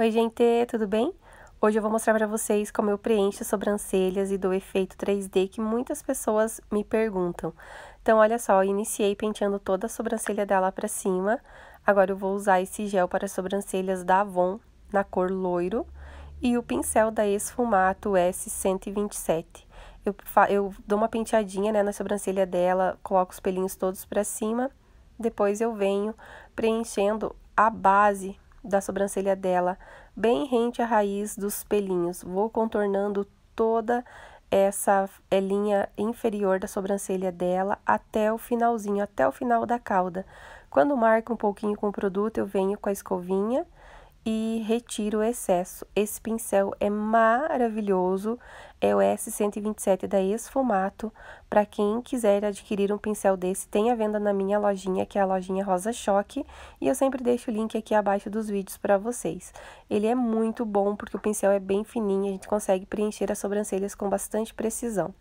Oi, gente, tudo bem? Hoje eu vou mostrar para vocês como eu preencho sobrancelhas e dou efeito 3D que muitas pessoas me perguntam. Então, olha só, eu iniciei penteando toda a sobrancelha dela para cima. Agora eu vou usar esse gel para sobrancelhas da Avon na cor loiro e o pincel da Esfumato S127. Eu, eu dou uma penteadinha né, na sobrancelha dela, coloco os pelinhos todos para cima. Depois eu venho preenchendo a base da sobrancelha dela, bem rente à raiz dos pelinhos. Vou contornando toda essa linha inferior da sobrancelha dela até o finalzinho, até o final da cauda. Quando marca um pouquinho com o produto, eu venho com a escovinha e retiro o excesso. Esse pincel é maravilhoso, é o S127 da Esfumato. Para quem quiser adquirir um pincel desse, tem a venda na minha lojinha, que é a lojinha Rosa Choque, e eu sempre deixo o link aqui abaixo dos vídeos para vocês. Ele é muito bom porque o pincel é bem fininho, a gente consegue preencher as sobrancelhas com bastante precisão.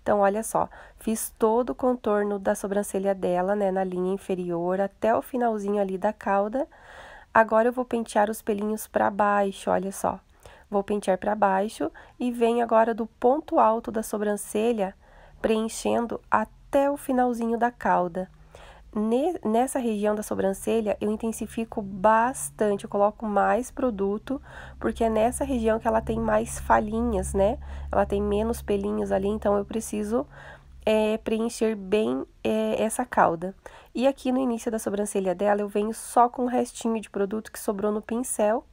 Então, olha só, fiz todo o contorno da sobrancelha dela, né, na linha inferior, até o finalzinho ali da cauda, Agora eu vou pentear os pelinhos para baixo, olha só. Vou pentear para baixo e venho agora do ponto alto da sobrancelha, preenchendo até o finalzinho da cauda. Nessa região da sobrancelha, eu intensifico bastante, eu coloco mais produto, porque é nessa região que ela tem mais falhinhas, né? Ela tem menos pelinhos ali, então eu preciso é, preencher bem é, essa cauda. E aqui no início da sobrancelha dela, eu venho só com o restinho de produto que sobrou no pincel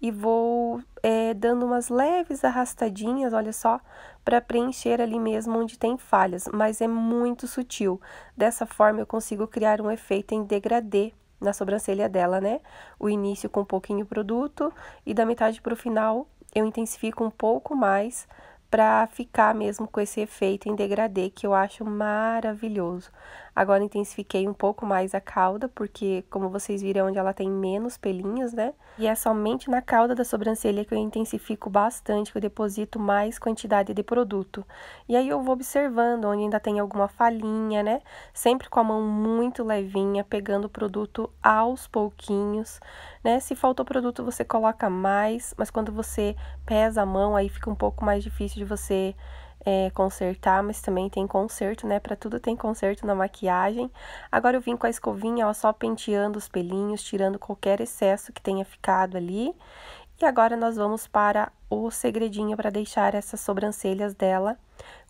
e vou é, dando umas leves arrastadinhas, olha só, para preencher ali mesmo onde tem falhas, mas é muito sutil. Dessa forma, eu consigo criar um efeito em degradê na sobrancelha dela, né? O início com um pouquinho produto e da metade para o final eu intensifico um pouco mais para ficar mesmo com esse efeito em degradê que eu acho maravilhoso. Agora intensifiquei um pouco mais a cauda, porque como vocês viram, onde ela tem menos pelinhos, né? E é somente na cauda da sobrancelha que eu intensifico bastante, que eu deposito mais quantidade de produto. E aí eu vou observando onde ainda tem alguma falhinha, né? Sempre com a mão muito levinha, pegando o produto aos pouquinhos, né? Se faltou produto, você coloca mais, mas quando você pesa a mão, aí fica um pouco mais difícil de você é, consertar, mas também tem conserto, né? Para tudo tem conserto na maquiagem. Agora eu vim com a escovinha, ó, só penteando os pelinhos, tirando qualquer excesso que tenha ficado ali. E agora nós vamos para o segredinho para deixar essas sobrancelhas dela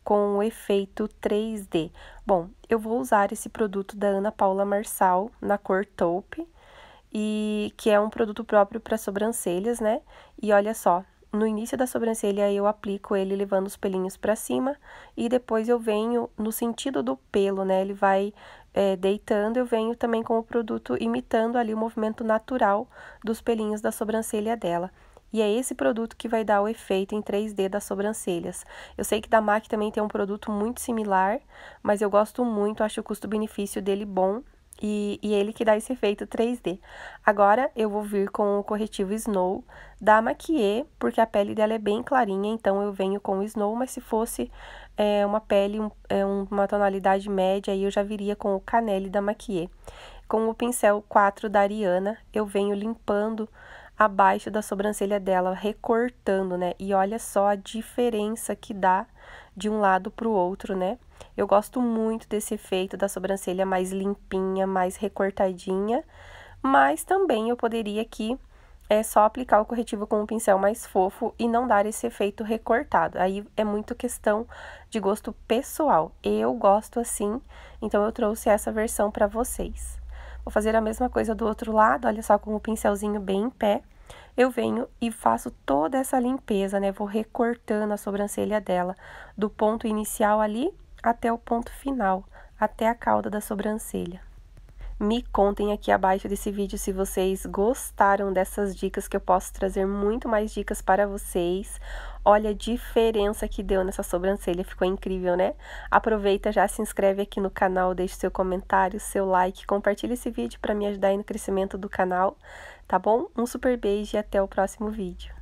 com o efeito 3D. Bom, eu vou usar esse produto da Ana Paula Marçal na cor taupe, e que é um produto próprio para sobrancelhas, né? E olha só, no início da sobrancelha eu aplico ele levando os pelinhos para cima e depois eu venho no sentido do pelo, né? Ele vai é, deitando, eu venho também com o produto imitando ali o movimento natural dos pelinhos da sobrancelha dela. E é esse produto que vai dar o efeito em 3D das sobrancelhas. Eu sei que da MAC também tem um produto muito similar, mas eu gosto muito, acho o custo-benefício dele bom e, e ele que dá esse efeito 3D. Agora eu vou vir com o corretivo Snow da Maquie, porque a pele dela é bem clarinha, então eu venho com o Snow, mas se fosse é, uma pele, um, é, uma tonalidade média, aí eu já viria com o Canelli da Maquie. Com o pincel 4 da Ariana, eu venho limpando abaixo da sobrancelha dela, recortando, né? E olha só a diferença que dá de um lado para o outro, né? Eu gosto muito desse efeito da sobrancelha mais limpinha, mais recortadinha, mas também eu poderia aqui é só aplicar o corretivo com um pincel mais fofo e não dar esse efeito recortado. Aí é muito questão de gosto pessoal. Eu gosto assim, então eu trouxe essa versão para vocês. Vou fazer a mesma coisa do outro lado, olha só, com o pincelzinho bem em pé. Eu venho e faço toda essa limpeza, né? Vou recortando a sobrancelha dela do ponto inicial ali até o ponto final, até a cauda da sobrancelha. Me contem aqui abaixo desse vídeo se vocês gostaram dessas dicas, que eu posso trazer muito mais dicas para vocês. Olha a diferença que deu nessa sobrancelha, ficou incrível, né? Aproveita, já se inscreve aqui no canal, deixe seu comentário, seu like, compartilha esse vídeo para me ajudar aí no crescimento do canal, tá bom? Um super beijo e até o próximo vídeo.